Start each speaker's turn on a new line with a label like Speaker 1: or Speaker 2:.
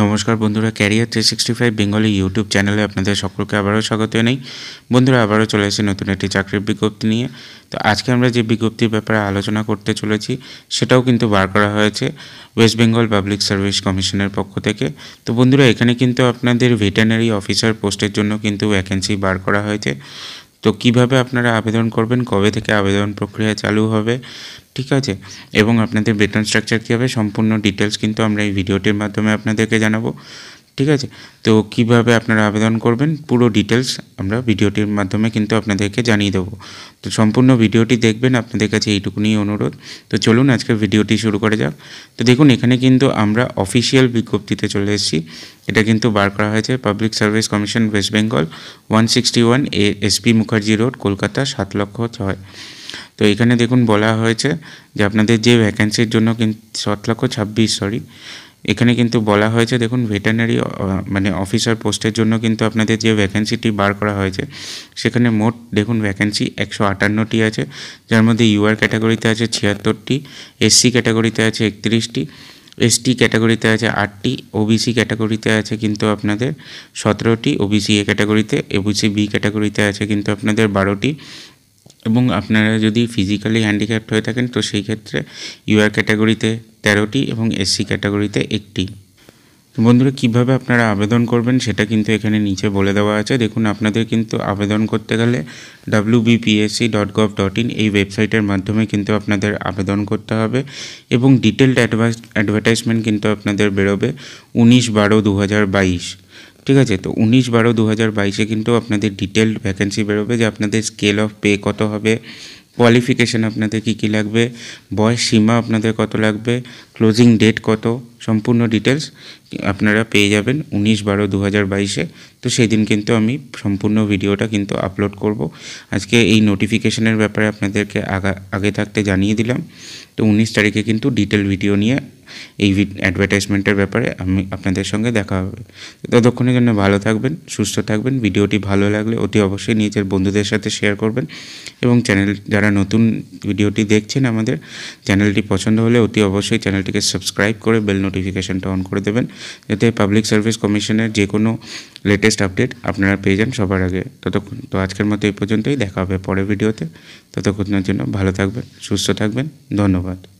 Speaker 1: নমস্কার বন্ধুরা career three sixty five Bengali YouTube চ্যানেলে আপনাদের সকলকে আবারও স্বাগত নেই বন্ধুরা আবারও চলে এসেছি নতুন একটি চাকরির বিজ্ঞপ্তি নিয়ে তো আজকে আমরা যে বিজ্ঞপ্তির ব্যাপারে আলোচনা করতে চলেছি সেটাও কিন্তু বার করা হয়েছে ওয়েস্ট বেঙ্গল পাবলিক সার্ভিস কমিশনের পক্ষ থেকে তো বন্ধুরা এখানে কিন্তু আপনাদের ভেটেনারি অফিসার পোস্টের জন্য কিন্তু ভ্যাকেন্সি বার করা হয়েছে তো কিভাবে আপনারা আবেদন করবেন কবে থেকে আবেদন প্রক্রিয়া চালু হবে ঠিক আছে এবং আপনাদের বেতন স্ট্রাকচার কী হবে সম্পূর্ণ ডিটেলস কিন্তু আমরা এই ভিডিওটির মাধ্যমে আপনাদেরকে জানাবো ঠিক আছে তো কিভাবে আপনারা আবেদন করবেন পুরো ডিটেলস আমরা ভিডিওটির মাধ্যমে কিন্তু আপনাদেরকে জানিয়ে দেবো তো সম্পূর্ণ ভিডিওটি দেখবেন আপনাদের কাছে এইটুকুনি অনুরোধ তো চলুন আজকের ভিডিওটি শুরু করে যাক তো দেখুন এখানে কিন্তু আমরা অফিসিয়াল বিজ্ঞপ্তিতে চলে এসেছি এটা কিন্তু বার করা হয়েছে public service commission West Bengal one sixty one A SP Mukherjee road Kolkata সাত লক্ষ ছয় তো এখানে দেখুন বলা হয়েছে যে আপনাদের যে ভ্যাকেন্সির জন্য কিন্তু সাত লক্ষ ছাব্বিশ সরি এখানে কিন্তু বলা হয়েছে দেখুন ভেটেনারি মানে অফিসার পোস্টের জন্য কিন্তু আপনাদের যে ভ্যাকেন্সিটি বার করা হয়েছে সেখানে মোট দেখুন ভ্যাকেন্সি একশো আটান্নটি আছে যার মধ্যে ইউআর ক্যাটাগরিতে আছে ছিয়াত্তরটি এসসি ক্যাটাগরিতে আছে একত্রিশটি এসটি ক্যাটাগরিতে আছে আটটি ওবিসি ক্যাটাগরিতে আছে কিন্তু আপনাদের সতেরোটি ওবিসি এ ক্যাটাগরিতে এবিসি বি ক্যাটাগরিতে আছে কিন্তু আপনাদের বারোটি এবং আপনারা যদি ফিজিক্যালি হ্যান্ডিক্যাপ্ট হয়ে থাকেন তো সেই ক্ষেত্রে ইউআর ক্যাটাগরিতে তেরোটি এবং এসসি ক্যাটাগরিতে একটি বন্ধুরা কিভাবে আপনারা আবেদন করবেন সেটা কিন্তু এখানে নিচে বলে দেওয়া আছে দেখুন আপনাদের কিন্তু আবেদন করতে গেলে WBPSC dot gov dot in এই ওয়েবসাইটের মাধ্যমে কিন্তু আপনাদের আবেদন করতে হবে এবং ডিটেলড অ্যাডভার্টাইজমেন্ট কিন্তু আপনাদের বেরোবে উনিশ বারো দু হাজার বাইশ ঠিক আছে তো উনিশ বারো দু হাজার বাইশে কিন্তু আপনাদের ডিটেলড ভ্যাকেন্সি বেরোবে যে আপনাদের স্কেল অফ পে কত হবে কোয়ালিফিকেশান আপনাদের কী কী লাগবে বয়স সীমা আপনাদের কত লাগবে ক্লোজিং ডেট কত সম্পূর্ণ ডিটেলস আপনারা পেয়ে যাবেন উনিশ বারো দু হাজার বাইশে তো সেই দিন কিন্তু আমি সম্পূর্ণ ভিডিওটা কিন্তু আপলোড করব আজকে এই নোটিফিকেশনের ব্যাপারে আপনাদেরকে আগা আগে থাকতে জানিয়ে দিলাম তো উনিশ তারিখে কিন্তু ডিটেল ভিডিও নিয়ে এই অ্যাডভার্টাইজমেন্টের ব্যাপারে আমি আপনাদের সঙ্গে দেখা হবে ততক্ষণের জন্য ভালো থাকবেন সুস্থ থাকবেন ভিডিওটি ভালো লাগলে অতি অবশ্যই নিজের বন্ধুদের সাথে শেয়ার করবেন এবং চ্যানেল যারা নতুন ভিডিওটি দেখছেন আমাদের চ্যানেলটি পছন্দ হলে অতি অবশ্যই চ্যানেলটি চ্যানেলটিকে সাবস্ক্রাইব করে বেল নোটিফিকেশানটা অন করে দেবেন যাতে পাবলিক সার্ভিস কমিশনের যে কোনো লেটেস্ট আপডেট আপনারা পেয়ে যান সবার আগে ততক্ষণ তো আজকের মতো এই পর্যন্তই দেখা হবে পরের ভিডিওতে ততক্ষণের জন্য ভালো থাকবেন সুস্থ থাকবেন ধন্যবাদ